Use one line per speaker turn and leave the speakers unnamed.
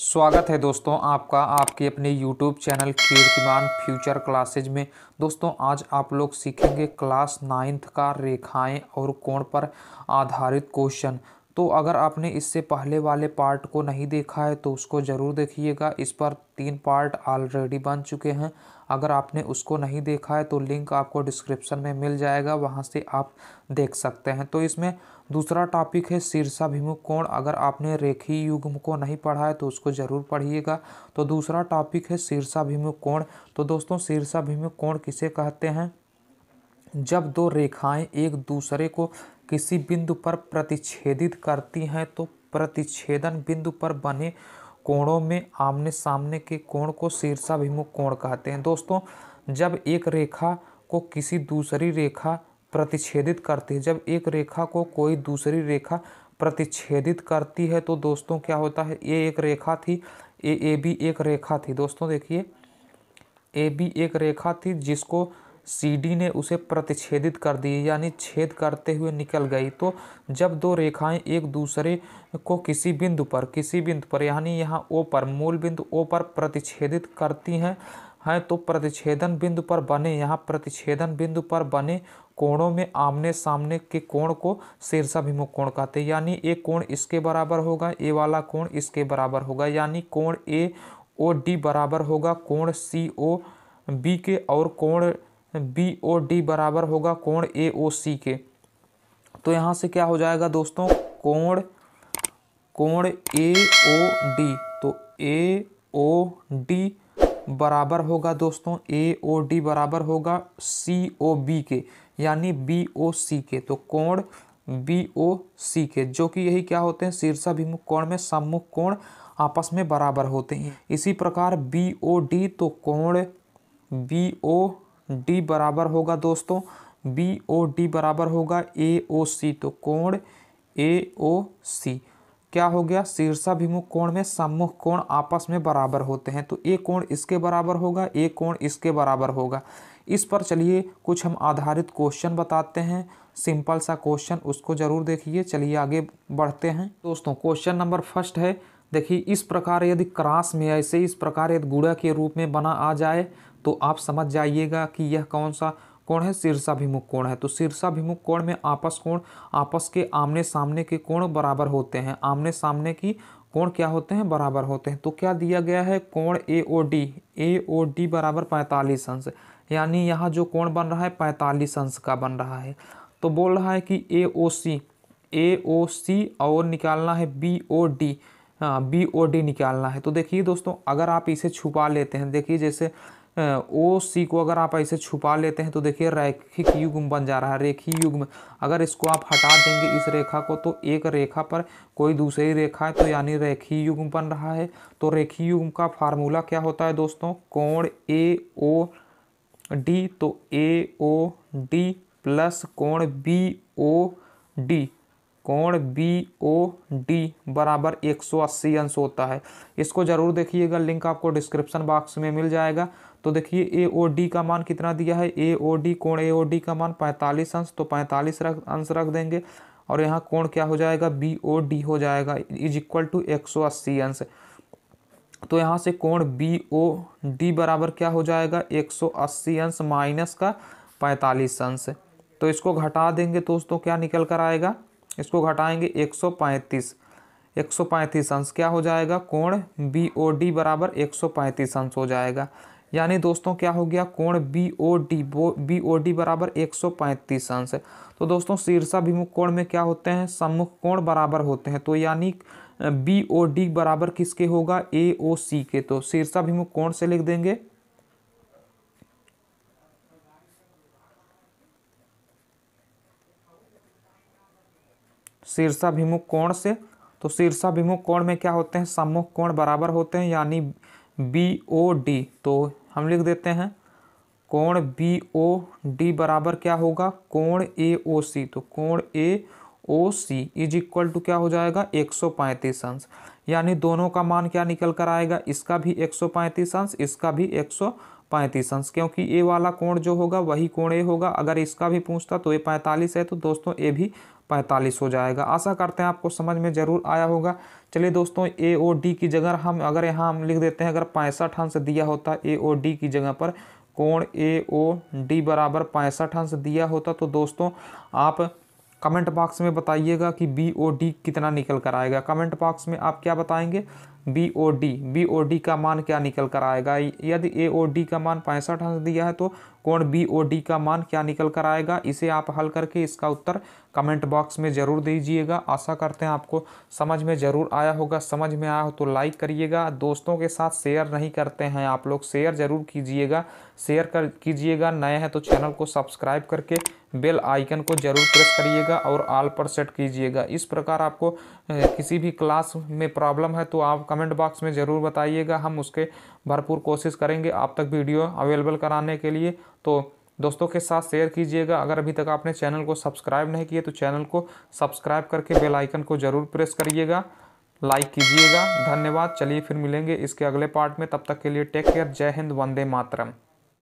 स्वागत है दोस्तों आपका आपके अपने YouTube channel Kirtiman future classes में दोस्तों आज आप लोग सीखेंगे क्लास नाइन्थ का रेखाएं और कोण पर आधारित क्वेश्चन तो अगर आपने इससे पहले वाले पार्ट को नहीं देखा है तो उसको ज़रूर देखिएगा इस पर तीन पार्ट ऑलरेडी बन चुके हैं अगर आपने उसको नहीं देखा है तो लिंक आपको डिस्क्रिप्शन में मिल जाएगा वहाँ से आप देख सकते हैं तो इसमें दूसरा टॉपिक है शीर्षाभिमुख कोण अगर आपने रेखी युग्म को नहीं पढ़ा है तो उसको ज़रूर पढ़िएगा तो दूसरा टॉपिक है शीर्षाभिमुख कोण तो दोस्तों शीर्षाभिमुख कोण किसे कहते हैं जब दो रेखाएं एक दूसरे को किसी बिंदु पर प्रतिच्छेदित करती हैं तो प्रतिच्छेदन बिंदु पर बने कोणों में आमने सामने के कोण को शीर्षाभिमुख कोण कहते हैं दोस्तों जब एक रेखा को किसी दूसरी रेखा प्रतिच्छेदित करती है जब एक रेखा को कोई दूसरी रेखा प्रतिच्छेदित करती है तो दोस्तों क्या होता है ये एक रेखा थी ए ए बी एक रेखा थी दोस्तों देखिए ए बी एक रेखा थी जिसको सीडी ने उसे प्रतिच्छेदित कर दिए यानी छेद करते हुए निकल गई तो जब दो रेखाएं एक दूसरे को किसी बिंदु पर किसी बिंदु पर यानी यहाँ ओ पर मूल बिंदु ओ पर प्रतिच्छेदित करती हैं हैं तो प्रतिच्छेदन बिंदु पर बने यहाँ प्रतिच्छेदन बिंदु पर बने कोणों में आमने सामने के कोण को शीर्षाभिमुख कोण कहते हैं यानी एक कोण इसके बराबर होगा ए वाला कोण इसके बराबर होगा यानी कोण ए ओ डी बराबर होगा कोण सी ओ बी के और कोण बी ओ डी बराबर होगा कोण ए ओ सी के तो यहाँ से क्या हो जाएगा दोस्तों कोण कोण ए ओ डी तो ए ओ डी बराबर होगा दोस्तों ए ओ डी बराबर होगा सी ओ बी के यानी बी ओ सी के तो कोण बी ओ सी के जो कि यही क्या होते हैं शीर्षाभिमुख कोण में सम्मुख कोण आपस में बराबर होते हैं इसी प्रकार बी ओ डी तो कोण बी ओ डी बराबर होगा दोस्तों बी ओ डी बराबर होगा ए ओ सी तो कोण ए ओ सी क्या हो गया शीर्षाभिमुख कोण में सम्मुख कोण आपस में बराबर होते हैं तो ए कोण इसके बराबर होगा ए कोण इसके बराबर होगा इस पर चलिए कुछ हम आधारित क्वेश्चन बताते हैं सिंपल सा क्वेश्चन उसको ज़रूर देखिए चलिए आगे बढ़ते हैं दोस्तों क्वेश्चन नंबर फर्स्ट है देखिए इस प्रकार यदि क्रास में ऐसे इस प्रकार यदि गुड़ा के रूप में बना आ जाए तो आप समझ जाइएगा कि यह कौन सा कोण है शीर्षाभिमुख कोण है तो शीर्षाभिमुख कोण में आपस कोण आपस के आमने सामने के कोण बराबर होते हैं आमने सामने की कोण क्या होते हैं बराबर होते हैं तो क्या दिया गया है कोण A O D A O D बराबर पैंतालीस अंश यानी यहाँ जो कोण बन रहा है पैंतालीस अंश का बन रहा है तो बोल रहा है कि ए ओ सी ए ओ सी और निकालना है बी ओ डी हाँ बी ओ डी निकालना है तो देखिए दोस्तों अगर आप इसे छुपा लेते हैं देखिए जैसे ओ सी को अगर आप ऐसे छुपा लेते हैं तो देखिए रैखिक युग्म बन जा रहा है रेखी युग्म अगर इसको आप हटा देंगे इस रेखा को तो एक रेखा पर कोई दूसरी रेखा है तो यानी रेखी युग्म बन रहा है तो रेखी युग्म का फार्मूला क्या होता है दोस्तों कोण ए ओ डी तो ए ओ डी प्लस कोण बी ओ डी कोण बी ओ डी बराबर 180 अंश होता है इसको ज़रूर देखिएगा लिंक आपको डिस्क्रिप्शन बॉक्स में मिल जाएगा तो देखिए ए ओ डी का मान कितना दिया है ए ओ डी कोण ए ओ डी का मान पैंतालीस अंश तो पैंतालीस रख अंश रख देंगे और यहाँ कोण क्या हो जाएगा बी ओ डी हो जाएगा इज इक्वल टू एक सौ अस्सी अंश तो यहाँ से कोण बी ओ डी बराबर क्या हो जाएगा एक सौ अस्सी अंश माइनस का पैंतालीस अंश तो इसको घटा देंगे दोस्तों क्या निकल कर आएगा इसको घटाएंगे एक सौ पैंतीस एक सौ पैंतीस अंश क्या हो जाएगा कोण बी ओ डी बराबर एक सौ पैंतीस अंश हो जाएगा यानी दोस्तों क्या हो गया कोण B O D B O D बराबर एक सौ पैंतीस अंश तो दोस्तों शीर्षाभिमुख कोण में क्या होते हैं सम्मुख कोण बराबर होते हैं तो यानी बी ओ डी बराबर किसके होगा ए ओ सी के तो शीर्षाभिमुख कोण से लिख देंगे शीर्षाभिमुख कोण से तो शीर्षाभिमुख कोण में क्या होते हैं सम्मुख कोण बराबर होते हैं यानी बी ओ डी तो हम लिख देते हैं कोण बी ओ डी बराबर क्या होगा कोण ए ओ सी तो कोण A O C is equal to क्या हो जाएगा 135 अंश यानी दोनों का मान क्या निकल कर आएगा इसका भी 135 अंश इसका भी 135 अंश क्योंकि ए वाला कोण जो होगा वही कोण ए होगा अगर इसका भी पूछता तो ए 45 है तो दोस्तों ए भी पैंतालीस हो जाएगा आशा करते हैं आपको समझ में ज़रूर आया होगा चलिए दोस्तों ए ओ डी की जगह हम अगर यहाँ हम लिख देते हैं अगर पैंसठ अंश दिया होता ए ओ डी की जगह पर कोण ए ओ डी बराबर पैंसठ अंश दिया होता तो दोस्तों आप कमेंट बॉक्स में बताइएगा कि बी ओ डी कितना निकल कर आएगा कमेंट बॉक्स में आप क्या बताएंगे B O D B O D का मान क्या निकल कर आएगा यदि ए ओ डी का मान पैंसठ दिया है तो कौन बी ओ डी का मान क्या निकल कर आएगा इसे आप हल करके इसका उत्तर कमेंट बॉक्स में ज़रूर दीजिएगा आशा करते हैं आपको समझ में ज़रूर आया होगा समझ में आया हो तो लाइक करिएगा दोस्तों के साथ शेयर नहीं करते हैं आप लोग शेयर ज़रूर कीजिएगा शेयर कर कीजिएगा नए हैं तो चैनल को सब्सक्राइब करके बेल आइकन को ज़रूर प्रेस करिएगा और आल पर सेट कीजिएगा इस प्रकार आपको किसी भी क्लास में प्रॉब्लम है तो आप कमेंट बॉक्स में ज़रूर बताइएगा हम उसके भरपूर कोशिश करेंगे आप तक वीडियो अवेलेबल कराने के लिए तो दोस्तों के साथ शेयर कीजिएगा अगर अभी तक आपने चैनल को सब्सक्राइब नहीं किए तो चैनल को सब्सक्राइब करके बेल आइकन को ज़रूर प्रेस करिएगा लाइक कीजिएगा धन्यवाद चलिए फिर मिलेंगे इसके अगले पार्ट में तब तक के लिए टेक केयर जय हिंद वंदे मातरम